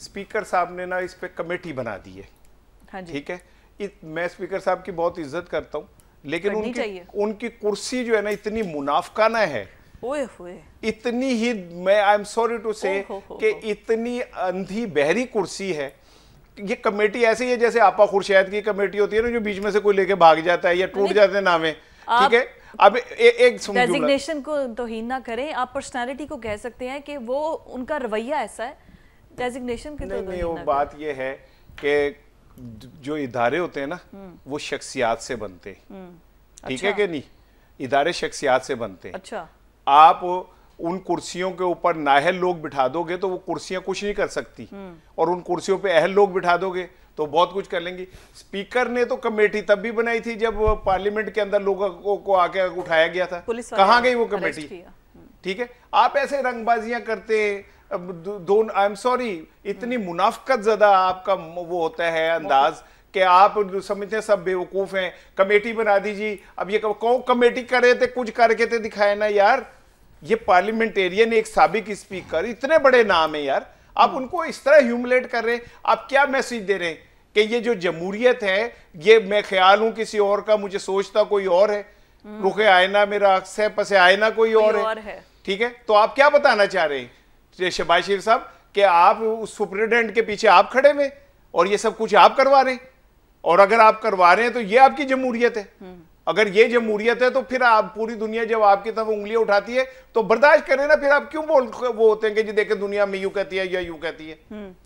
Speaker साहब ने ना इस पर कमेटी बना दी है हाँ जी ठीक है इत, मैं स्पीकर साहब की बहुत इज्जत करता हूँ लेकिन उनकी उनकी कुर्सी जो है ना इतनी मुनाफकाना है ओए होए इतनी ही मैं आई एम सॉरी टू से कि इतनी अंधी बहरी कुर्सी है ये कमेटी ऐसी है जैसे आपा खुर्शैद की कमेटी होती है ना जो बीच में से कोई लेके भाग जाता है या टूट जाते हैं नामे ठीक है अब ए, एक डेजिग्नेशन को तोहीन ना करें आप पर्सनालिटी को कह सकते हैं कि वो उनका रवैया ऐसा है डेजिग्नेशन की नहीं, तो नहीं वो बात ये है कि जो इदारे होते हैं ना हम्म। वो शख्सियात से बनते हम्म। ठीक अच्छा। है कि नहीं इदारे शख्सियात से बनते अच्छा आप उन कुर्सियों के ऊपर नाहल लोग बिठा दोगे तो वो कुर्सियां कुछ नहीं कर सकती हम्म। और उन कुर्सियों पे अहल लोग बिठा दोगे तो बहुत कुछ कर लेंगी स्पीकर ने तो कमेटी तब भी बनाई थी जब पार्लियामेंट के अंदर लोगों को, को आके उठाया गया था कहाँ गई वो कमेटी ठीक है आप ऐसे रंगबाजियां करते हैं दोन आई एम सॉरी इतनी हम्म। मुनाफ्त ज़्यादा आपका वो होता है अंदाज़ कि आप समझते हैं सब बेवकूफ हैं कमेटी बना दीजिए अब ये कौन कमेटी करे थे कुछ करके थे तो दिखाए ना यार ये पार्लियामेंटेरियन एक सबक स्पीकर इतने बड़े नाम है यार आप हम्म। उनको इस तरह ह्यूमलेट कर रहे हैं आप क्या मैसेज दे रहे हैं कि ये जो जमहूरियत है ये मैं ख्याल हूं किसी और का मुझे सोचता कोई और है हम्म। रुखे आयना मेरा अक्स है पसे आयना कोई और है ठीक है तो आप क्या बताना चाह रहे हैं शबाज शरीफ साहब कि आप उस सुप्रिटेंडेंट के पीछे आप खड़े हुए और ये सब कुछ आप करवा रहे हैं और अगर आप करवा रहे हैं तो ये आपकी जमहूरियत है हम्म। अगर ये जमहूरियत है तो फिर आप पूरी दुनिया जब आपकी तरफ उंगलियां उठाती है तो बर्दाश्त करें ना फिर आप क्यों बोल वो होते हैं कि जी देखे दुनिया में यू कहती है या यू कहती है हम्म।